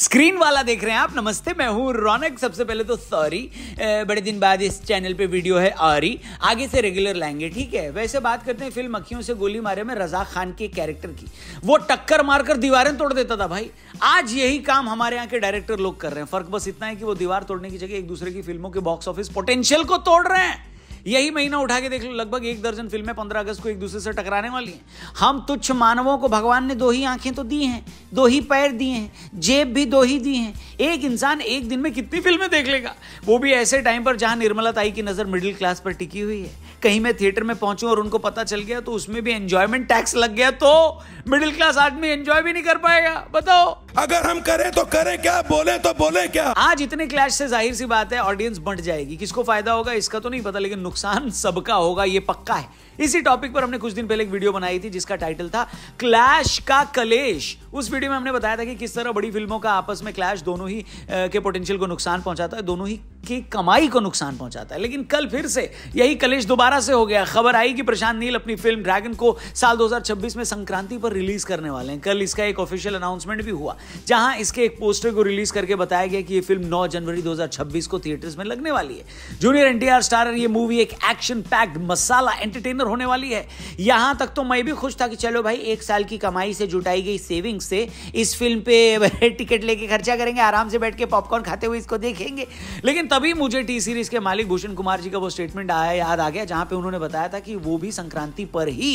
Screen वाला देख रहे हैं आप नमस्ते मैं हूं रौनक सबसे पहले तो सॉरी बड़े दिन बाद इस चैनल पे वीडियो है आरी आगे से रेगुलर लाएंगे ठीक है वैसे बात करते हैं फिल्म अखियों से गोली मारे में रजा खान के कैरेक्टर की वो टक्कर मारकर दीवारें तोड़ देता था भाई आज यही काम हमारे यहाँ के डायरेक्टर लोग कर रहे हैं फर्क बस इतना है कि वो दीवार तोड़ने की जगह एक दूसरे की फिल्मों के बॉक्स ऑफिस पोटेंशियल को तोड़ रहे हैं यही महीना उठा के देख लो लगभग एक दर्जन फिल्में पंद्रह अगस्त को एक दूसरे से टकराने वाली हैं हम तुच्छ मानवों को भगवान ने दो ही आंखें तो दी हैं दो ही पैर दिए हैं जेब भी दो ही दी हैं एक इंसान एक दिन में कितनी फिल्में देख लेगा वो भी ऐसे टाइम पर जहाँ निर्मला ताई की नज़र मिडिल क्लास पर टिकी हुई है कहीं मैं थिएटर में पहुंचू और उनको पता चल गया तो उसमें भी एंजॉयमेंट टैक्स लग गया तो मिडिल क्लास आदमी एंजॉय भी नहीं कर पाएगा बताओ अगर हम करें तो करें क्या बोले तो बोले क्या आज इतने क्लैश से जाहिर सी बात है ऑडियंस बंट जाएगी किसको फायदा होगा इसका तो नहीं पता लेकिन नुकसान सबका होगा ये पक्का है इसी टॉपिक पर हमने कुछ दिन पहले एक वीडियो बनाई थी जिसका टाइटल था क्लैश का कलेश उस वीडियो में हमने बताया था कि किस तरह बड़ी फिल्मों का आपस में क्लैश दोनों ही के पोटेंशियल को नुकसान पहुंचाता है दोनों ही की कमाई को नुकसान पहुंचाता है लेकिन कल फिर से यही कलेश दोबारा से हो गया खबर आई कि प्रशांत नील अपनी फिल्म ड्रैगन को साल 2026 में संक्रांति पर रिलीज करने वाले हैं कल इसका एक ऑफिशियल अनाउंसमेंट भी हुआ जहां इसके एक पोस्टर को रिलीज करके बताया गया कि यह फिल्म 9 जनवरी 2026 को थिएटर्स में लगने वाली है जूनियर एनटीआर स्टारर यह मूवी एक एक्शन पैक्ड मसाला एंटरटेनर होने वाली है यहां तक तो मैं भी खुश था कि चलो भाई एक साल की कमाई से जुटाई गई सेविंग से इस फिल्म पे टिकट लेके खर्चा करेंगे आराम से बैठ के पॉपकॉर्न खाते हुए इसको देखेंगे लेकिन तभी मुझे टी सीरीज के मालिक भूषण कुमार जी का वो स्टेटमेंट आया याद आ गया जहां पे उन्होंने बताया था कि वो भी संक्रांति पर ही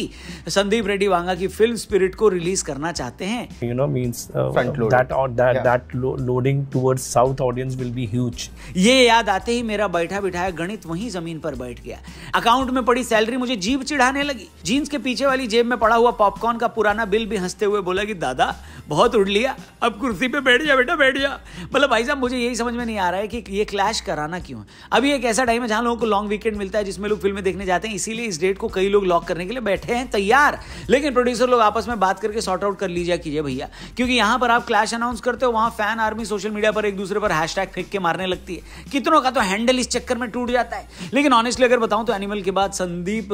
संदीप रेड्डी वांगा की फिल्म स्पिरिट को रिलीज करना चाहते हैं यू नो मींस दैट और that that loading towards south audience will be huge ये याद आते ही मेरा बैठा बिठाया गणित वहीं जमीन पर बैठ गया अकाउंट में पड़ी सैलरी मुझे जीभ चिढ़ाने लगी जींस के पीछे वाली जेब में पड़ा हुआ पॉपकॉर्न का पुराना बिल भी हंसते हुए बोला कि दादा बहुत उड़ लिया अब कुर्सी पे बैठ जा बेटा बैठ जा मतलब भाई साहब मुझे यही समझ में नहीं आ रहा है कि ये क्लैश कराना क्यों है अभी एक ऐसा टाइम है जहां लोगों को लॉन्ग वीकेंड मिलता है जिसमें लोग फिल्में देखने जाते हैं इसीलिए इस डेट को कई लोग लॉक करने के लिए बैठे हैं तैयार लेकिन प्रोड्यूसर लोग आपस में बात करके सॉर्ट आउट कर लीजिए कीजिए भैया क्योंकि यहां पर आप क्लैश अनाउंस करते हो वहां फैन आर्मी सोशल मीडिया पर एक दूसरे पर हैश फेंक के मारने लगती है कितनों का तो हैंडल इस चक्कर में टूट जाता है लेकिन ऑनेस्टली अगर बताऊं तो एनिमल के बाद संदीप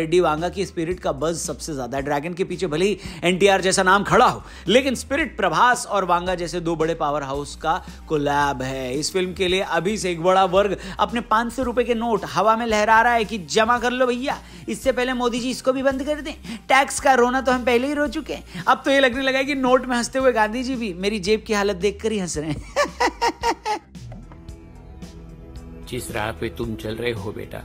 रेड्डी वांगा की स्पिरिट का बज सबसे ज्यादा है ड्रैगन के पीछे भले ही एनटीआर जैसा नाम खड़ा हो लेकिन स्पिरिट प्रभास और वांगा जैसे दो बड़े पावर हाउस का कोलैब है इस फिल्म के लिए अभी से एक बड़ा वर्ग अपने पाँच सौ रुपये के नोट हवा में लहरा रहा है कि जमा कर लो भैया इससे पहले मोदी जी इसको भी बंद कर दें टैक्स का रोना तो हम पहले ही रो चुके हैं अब तो ये लगने लगा कि नोट में हंसते हुए गांधी जी भी मेरी जेब की हालत देख ही हंस रहे हैं जिस राह पे तुम चल रहे हो बेटा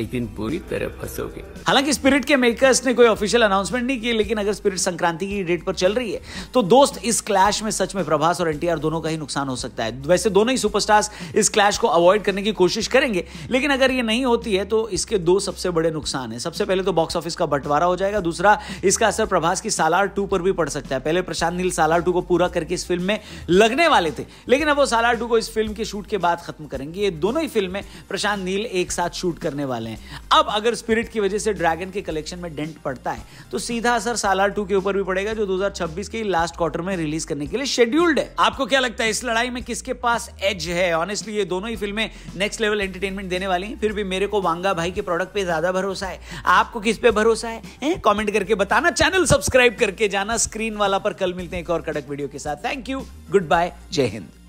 एक दिन पूरी तरह फंसोगे हालांकि स्पिरिट के मेकर्स ने कोई ऑफिशियल अनाउंसमेंट नहीं किया लेकिन अगर स्पिरिट संक्रांति की डेट पर चल रही है तो दोस्त इस क्लैश में सच में प्रभास और एनटीआर दोनों का ही नुकसान हो सकता है वैसे दोनों ही सुपरस्टार्स इस क्लैश को अवॉइड करने की कोशिश करेंगे लेकिन अगर ये नहीं होती है तो इसके दो सबसे बड़े नुकसान है सबसे पहले तो बॉक्स ऑफिस का बंटवारा हो जाएगा दूसरा इसका असर प्रभास की सालार टू पर भी पड़ सकता है पहले प्रशांत नील सालार टू को पूरा करके इस फिल्म में लगने वाले थे लेकिन अब वो सालार टू को इस फिल्म के शूट के बाद खत्म करेंगे ये दोनों ही फिल्में प्रशांत नील एक साथ शूट करने वाले हैं अब अगर स्पिरिट की वजह से ड्रैगन के कलेक्शन में डेंट पड़ता है तो सीधा असर सालार टू के ऊपर भी पड़ेगा जो 2026 के लास्ट क्वार्टर में रिलीज करने के लिए शेड्यूल्ड है आपको क्या लगता है इस लड़ाई में किसके पास एज है ऑनेस्टली ये दोनों ही फिल्में नेक्स्ट लेवल एंटरटेनमेंट देने वाली फिर भी मेरे को वांगा भाई के प्रोडक्ट पे ज्यादा भरोसा है आपको किस पे भरोसा है, है? कॉमेंट करके बताना चैनल सब्सक्राइब करके जाना स्क्रीन वाला पर कल मिलते हैं एक और कड़क वीडियो के साथ थैंक यू गुड बाय जय हिंद